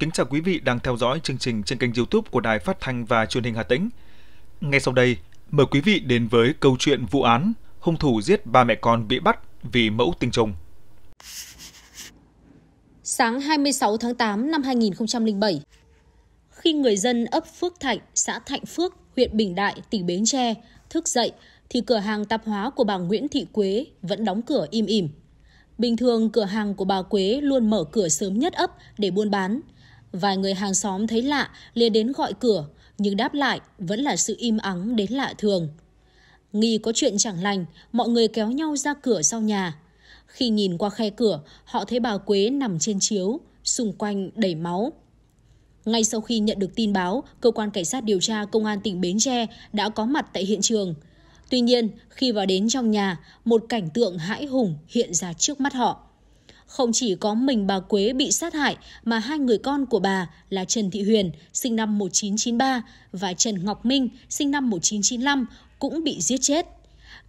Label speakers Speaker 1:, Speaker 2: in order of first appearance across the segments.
Speaker 1: Kính chào quý vị đang theo dõi chương trình trên kênh YouTube của Đài Phát thanh và Truyền hình Hà Tĩnh. Ngay sau đây, mời quý vị đến với câu chuyện vụ án hung thủ giết ba mẹ con bị bắt vì mẫu tinh trùng. Sáng 26 tháng 8 năm 2007, khi người dân ấp Phước Thạnh, xã Thạnh Phước, huyện Bình Đại, tỉnh Bến Tre thức dậy thì cửa hàng tạp hóa của bà Nguyễn Thị Quế vẫn đóng cửa im ỉm. Bình thường cửa hàng của bà Quế luôn mở cửa sớm nhất ấp để buôn bán – Vài người hàng xóm thấy lạ liền đến gọi cửa, nhưng đáp lại vẫn là sự im ắng đến lạ thường. Nghi có chuyện chẳng lành, mọi người kéo nhau ra cửa sau nhà. Khi nhìn qua khe cửa, họ thấy bà Quế nằm trên chiếu, xung quanh đầy máu. Ngay sau khi nhận được tin báo, cơ quan cảnh sát điều tra công an tỉnh Bến Tre đã có mặt tại hiện trường. Tuy nhiên, khi vào đến trong nhà, một cảnh tượng hãi hùng hiện ra trước mắt họ. Không chỉ có mình bà Quế bị sát hại mà hai người con của bà là Trần Thị Huyền sinh năm 1993 và Trần Ngọc Minh sinh năm 1995 cũng bị giết chết.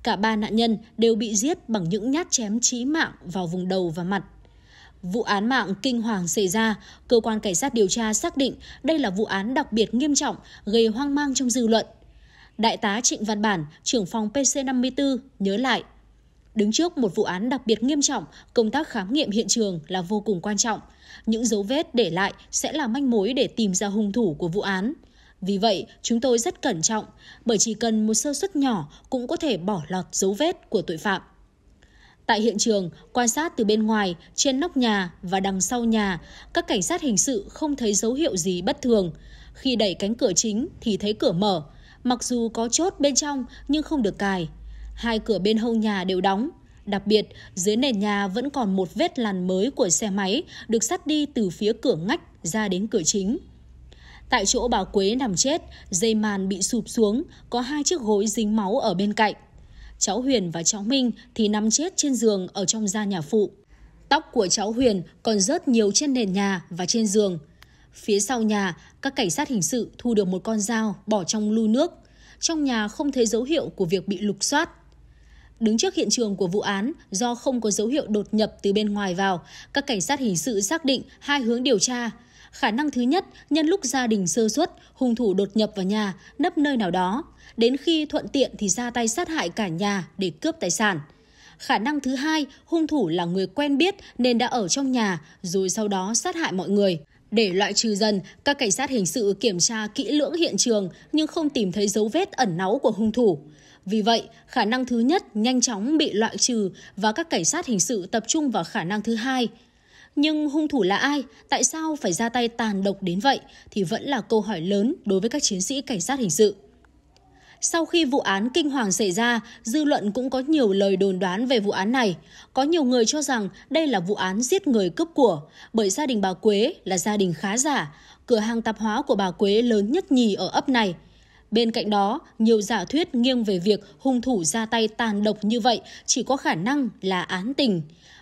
Speaker 1: Cả ba nạn nhân đều bị giết bằng những nhát chém chí mạng vào vùng đầu và mặt. Vụ án mạng kinh hoàng xảy ra, cơ quan cảnh sát điều tra xác định đây là vụ án đặc biệt nghiêm trọng, gây hoang mang trong dư luận. Đại tá Trịnh Văn Bản, trưởng phòng PC54 nhớ lại, Đứng trước một vụ án đặc biệt nghiêm trọng, công tác khám nghiệm hiện trường là vô cùng quan trọng. Những dấu vết để lại sẽ là manh mối để tìm ra hung thủ của vụ án. Vì vậy, chúng tôi rất cẩn trọng, bởi chỉ cần một sơ suất nhỏ cũng có thể bỏ lọt dấu vết của tội phạm. Tại hiện trường, quan sát từ bên ngoài, trên nóc nhà và đằng sau nhà, các cảnh sát hình sự không thấy dấu hiệu gì bất thường. Khi đẩy cánh cửa chính thì thấy cửa mở, mặc dù có chốt bên trong nhưng không được cài. Hai cửa bên hông nhà đều đóng. Đặc biệt, dưới nền nhà vẫn còn một vết làn mới của xe máy được sắt đi từ phía cửa ngách ra đến cửa chính. Tại chỗ bà Quế nằm chết, dây màn bị sụp xuống, có hai chiếc gối dính máu ở bên cạnh. Cháu Huyền và cháu Minh thì nằm chết trên giường ở trong gia nhà phụ. Tóc của cháu Huyền còn rớt nhiều trên nền nhà và trên giường. Phía sau nhà, các cảnh sát hình sự thu được một con dao bỏ trong lu nước. Trong nhà không thấy dấu hiệu của việc bị lục soát. Đứng trước hiện trường của vụ án, do không có dấu hiệu đột nhập từ bên ngoài vào, các cảnh sát hình sự xác định hai hướng điều tra. Khả năng thứ nhất, nhân lúc gia đình sơ suất, hung thủ đột nhập vào nhà, nấp nơi nào đó. Đến khi thuận tiện thì ra tay sát hại cả nhà để cướp tài sản. Khả năng thứ hai, hung thủ là người quen biết nên đã ở trong nhà rồi sau đó sát hại mọi người. Để loại trừ dần, các cảnh sát hình sự kiểm tra kỹ lưỡng hiện trường nhưng không tìm thấy dấu vết ẩn náu của hung thủ. Vì vậy, khả năng thứ nhất nhanh chóng bị loại trừ và các cảnh sát hình sự tập trung vào khả năng thứ hai. Nhưng hung thủ là ai? Tại sao phải ra tay tàn độc đến vậy? Thì vẫn là câu hỏi lớn đối với các chiến sĩ cảnh sát hình sự. Sau khi vụ án kinh hoàng xảy ra, dư luận cũng có nhiều lời đồn đoán về vụ án này. Có nhiều người cho rằng đây là vụ án giết người cướp của, bởi gia đình bà Quế là gia đình khá giả. Cửa hàng tạp hóa của bà Quế lớn nhất nhì ở ấp này – Bên cạnh đó, nhiều giả thuyết nghiêng về việc hung thủ ra tay tàn độc như vậy chỉ có khả năng là án tình.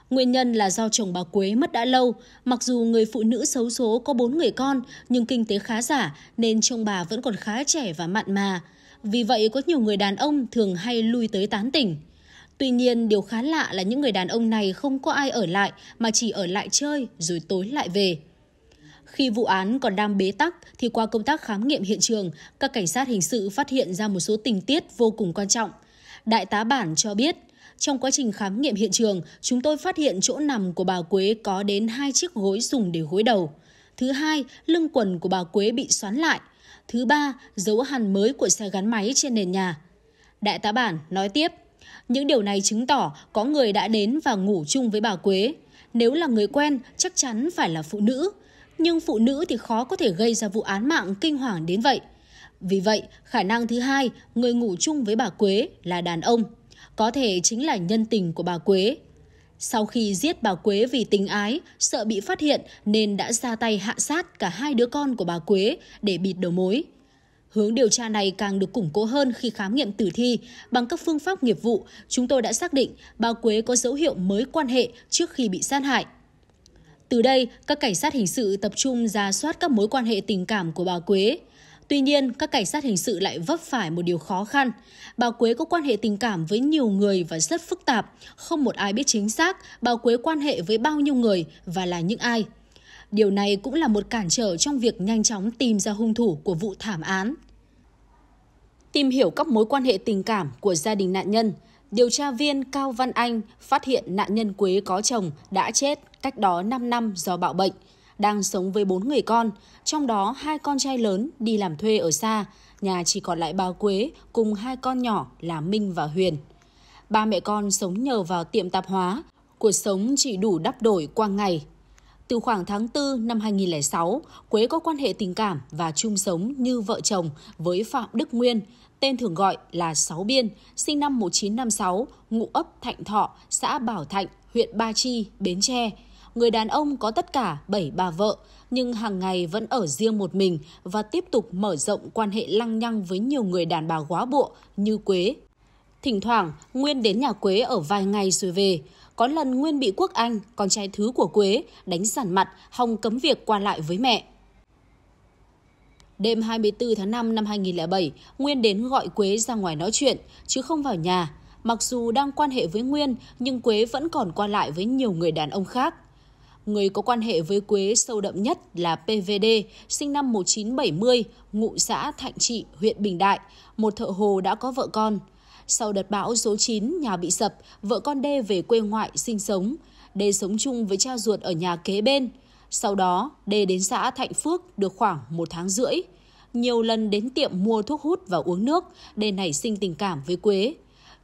Speaker 1: Nguyên nhân là do chồng bà Quế mất đã lâu, mặc dù người phụ nữ xấu số có bốn người con nhưng kinh tế khá giả nên chồng bà vẫn còn khá trẻ và mặn mà. Vì vậy có nhiều người đàn ông thường hay lui tới tán tỉnh. Tuy nhiên, điều khá lạ là những người đàn ông này không có ai ở lại mà chỉ ở lại chơi rồi tối lại về. Khi vụ án còn đang bế tắc thì qua công tác khám nghiệm hiện trường, các cảnh sát hình sự phát hiện ra một số tình tiết vô cùng quan trọng. Đại tá Bản cho biết, trong quá trình khám nghiệm hiện trường, chúng tôi phát hiện chỗ nằm của bà Quế có đến hai chiếc gối dùng để gối đầu. Thứ hai, lưng quần của bà Quế bị xoắn lại. Thứ ba, dấu hằn mới của xe gắn máy trên nền nhà. Đại tá Bản nói tiếp, những điều này chứng tỏ có người đã đến và ngủ chung với bà Quế. Nếu là người quen, chắc chắn phải là phụ nữ nhưng phụ nữ thì khó có thể gây ra vụ án mạng kinh hoàng đến vậy. Vì vậy, khả năng thứ hai người ngủ chung với bà Quế là đàn ông, có thể chính là nhân tình của bà Quế. Sau khi giết bà Quế vì tình ái, sợ bị phát hiện nên đã ra tay hạ sát cả hai đứa con của bà Quế để bịt đầu mối. Hướng điều tra này càng được củng cố hơn khi khám nghiệm tử thi. Bằng các phương pháp nghiệp vụ, chúng tôi đã xác định bà Quế có dấu hiệu mới quan hệ trước khi bị sát hại. Từ đây, các cảnh sát hình sự tập trung ra soát các mối quan hệ tình cảm của bà Quế. Tuy nhiên, các cảnh sát hình sự lại vấp phải một điều khó khăn. Bà Quế có quan hệ tình cảm với nhiều người và rất phức tạp. Không một ai biết chính xác bà Quế quan hệ với bao nhiêu người và là những ai. Điều này cũng là một cản trở trong việc nhanh chóng tìm ra hung thủ của vụ thảm án. Tìm hiểu các mối quan hệ tình cảm của gia đình nạn nhân – Điều tra viên Cao Văn Anh phát hiện nạn nhân Quế có chồng đã chết cách đó 5 năm do bạo bệnh, đang sống với 4 người con, trong đó hai con trai lớn đi làm thuê ở xa, nhà chỉ còn lại bà Quế cùng hai con nhỏ là Minh và Huyền. Ba mẹ con sống nhờ vào tiệm tạp hóa, cuộc sống chỉ đủ đắp đổi qua ngày. Từ khoảng tháng 4 năm 2006, Quế có quan hệ tình cảm và chung sống như vợ chồng với Phạm Đức Nguyên, tên thường gọi là Sáu Biên, sinh năm 1956, ngụ ấp Thạnh Thọ, xã Bảo Thạnh, huyện Ba Chi, Bến Tre. Người đàn ông có tất cả 7 bà vợ, nhưng hàng ngày vẫn ở riêng một mình và tiếp tục mở rộng quan hệ lăng nhăng với nhiều người đàn bà quá bộ như Quế. Thỉnh thoảng, Nguyên đến nhà Quế ở vài ngày rồi về. Có lần Nguyên bị Quốc Anh, con trai thứ của Quế, đánh giản mặt, hòng cấm việc qua lại với mẹ. Đêm 24 tháng 5 năm 2007, Nguyên đến gọi Quế ra ngoài nói chuyện, chứ không vào nhà. Mặc dù đang quan hệ với Nguyên, nhưng Quế vẫn còn qua lại với nhiều người đàn ông khác. Người có quan hệ với Quế sâu đậm nhất là PVD, sinh năm 1970, ngụ xã Thạnh Trị, huyện Bình Đại, một thợ hồ đã có vợ con. Sau đợt bão số 9, nhà bị sập, vợ con đê về quê ngoại sinh sống. đê sống chung với cha ruột ở nhà kế bên. Sau đó, D đến xã Thạnh Phước được khoảng một tháng rưỡi. Nhiều lần đến tiệm mua thuốc hút và uống nước, D nảy sinh tình cảm với Quế.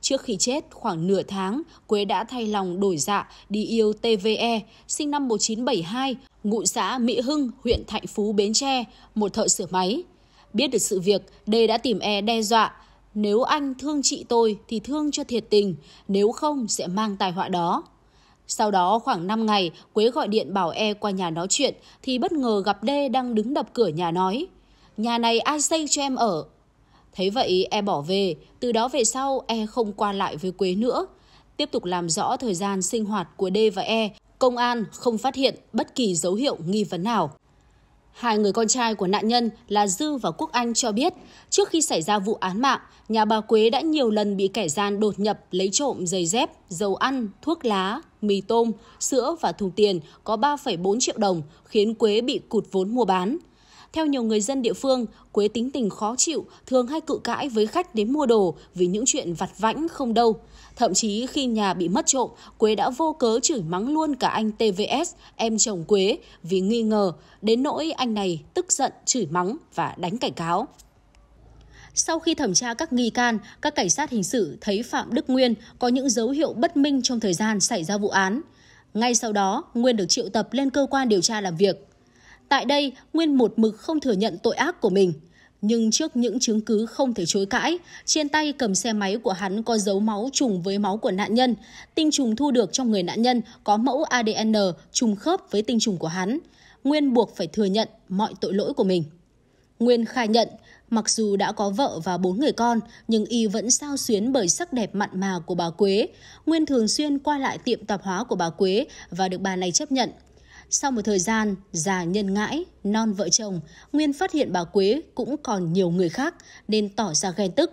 Speaker 1: Trước khi chết, khoảng nửa tháng, Quế đã thay lòng đổi dạ đi yêu TVE, sinh năm 1972, ngụ xã Mỹ Hưng, huyện Thạnh Phú, Bến Tre, một thợ sửa máy. Biết được sự việc, D đã tìm E đe dọa, nếu anh thương chị tôi thì thương cho thiệt tình, nếu không sẽ mang tai họa đó. Sau đó khoảng 5 ngày, Quế gọi điện bảo E qua nhà nói chuyện thì bất ngờ gặp D đang đứng đập cửa nhà nói Nhà này ai xây cho em ở? Thấy vậy E bỏ về, từ đó về sau E không qua lại với Quế nữa. Tiếp tục làm rõ thời gian sinh hoạt của D và E, công an không phát hiện bất kỳ dấu hiệu nghi vấn nào. Hai người con trai của nạn nhân là Dư và Quốc Anh cho biết, trước khi xảy ra vụ án mạng, nhà bà Quế đã nhiều lần bị kẻ gian đột nhập lấy trộm giày dép, dầu ăn, thuốc lá, mì tôm, sữa và thùng tiền có 3,4 triệu đồng, khiến Quế bị cụt vốn mua bán. Theo nhiều người dân địa phương, Quế tính tình khó chịu, thường hay cự cãi với khách đến mua đồ vì những chuyện vặt vãnh không đâu. Thậm chí khi nhà bị mất trộm, Quế đã vô cớ chửi mắng luôn cả anh TVS, em chồng Quế, vì nghi ngờ, đến nỗi anh này tức giận, chửi mắng và đánh cảnh cáo. Sau khi thẩm tra các nghi can, các cảnh sát hình sự thấy Phạm Đức Nguyên có những dấu hiệu bất minh trong thời gian xảy ra vụ án. Ngay sau đó, Nguyên được triệu tập lên cơ quan điều tra làm việc. Tại đây, Nguyên một mực không thừa nhận tội ác của mình. Nhưng trước những chứng cứ không thể chối cãi, trên tay cầm xe máy của hắn có dấu máu trùng với máu của nạn nhân. Tinh trùng thu được trong người nạn nhân có mẫu ADN trùng khớp với tinh trùng của hắn. Nguyên buộc phải thừa nhận mọi tội lỗi của mình. Nguyên khai nhận, mặc dù đã có vợ và bốn người con, nhưng y vẫn sao xuyến bởi sắc đẹp mặn mà của bà Quế. Nguyên thường xuyên qua lại tiệm tạp hóa của bà Quế và được bà này chấp nhận – sau một thời gian, già nhân ngãi, non vợ chồng, Nguyên phát hiện bà Quế cũng còn nhiều người khác nên tỏ ra ghen tức.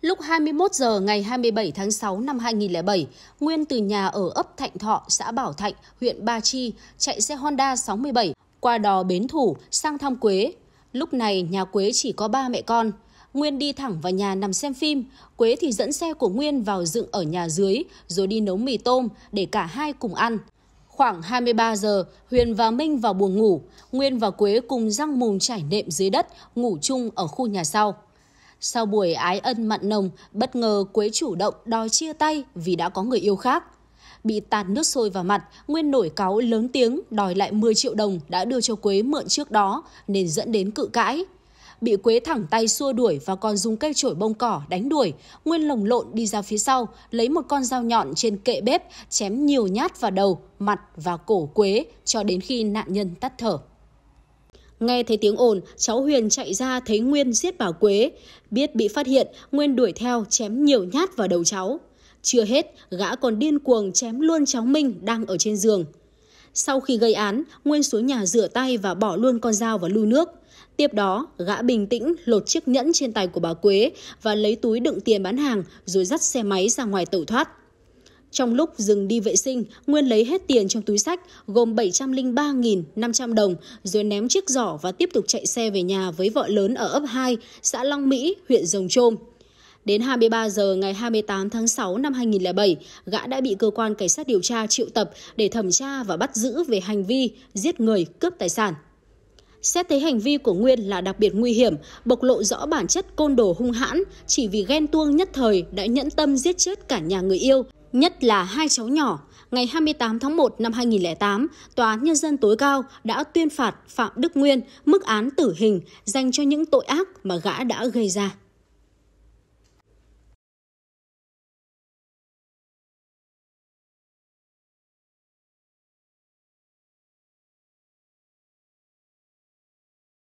Speaker 1: Lúc 21 giờ ngày 27 tháng 6 năm 2007, Nguyên từ nhà ở ấp Thạnh Thọ, xã Bảo Thạnh, huyện Ba Chi, chạy xe Honda 67 qua đò Bến Thủ sang thăm Quế. Lúc này nhà Quế chỉ có ba mẹ con. Nguyên đi thẳng vào nhà nằm xem phim, Quế thì dẫn xe của Nguyên vào dựng ở nhà dưới rồi đi nấu mì tôm để cả hai cùng ăn. Khoảng 23 giờ, Huyền và Minh vào buồng ngủ, Nguyên và Quế cùng răng mùng trải nệm dưới đất, ngủ chung ở khu nhà sau. Sau buổi ái ân mặn nồng, bất ngờ Quế chủ động đòi chia tay vì đã có người yêu khác. Bị tạt nước sôi vào mặt, Nguyên nổi cáo lớn tiếng đòi lại 10 triệu đồng đã đưa cho Quế mượn trước đó nên dẫn đến cự cãi bị Quế thẳng tay xua đuổi và còn dùng cây chổi bông cỏ đánh đuổi. Nguyên lồng lộn đi ra phía sau, lấy một con dao nhọn trên kệ bếp, chém nhiều nhát vào đầu, mặt và cổ Quế cho đến khi nạn nhân tắt thở. Nghe thấy tiếng ồn, cháu Huyền chạy ra thấy Nguyên giết bà Quế. Biết bị phát hiện, Nguyên đuổi theo chém nhiều nhát vào đầu cháu. Chưa hết, gã còn điên cuồng chém luôn cháu Minh đang ở trên giường. Sau khi gây án, Nguyên xuống nhà rửa tay và bỏ luôn con dao vào lưu nước. Tiếp đó, gã bình tĩnh lột chiếc nhẫn trên tay của bà Quế và lấy túi đựng tiền bán hàng rồi dắt xe máy ra ngoài tẩu thoát. Trong lúc dừng đi vệ sinh, Nguyên lấy hết tiền trong túi sách gồm 703.500 đồng rồi ném chiếc giỏ và tiếp tục chạy xe về nhà với vợ lớn ở ấp 2, xã Long Mỹ, huyện Rồng Trôm. Đến 23 giờ ngày 28 tháng 6 năm 2007, gã đã bị cơ quan cảnh sát điều tra triệu tập để thẩm tra và bắt giữ về hành vi giết người cướp tài sản. Xét thấy hành vi của Nguyên là đặc biệt nguy hiểm, bộc lộ rõ bản chất côn đồ hung hãn, chỉ vì ghen tuông nhất thời đã nhẫn tâm giết chết cả nhà người yêu, nhất là hai cháu nhỏ. Ngày 28 tháng 1 năm 2008, Tòa án Nhân dân tối cao đã tuyên phạt Phạm Đức Nguyên mức án tử hình dành cho những tội ác mà gã đã gây ra.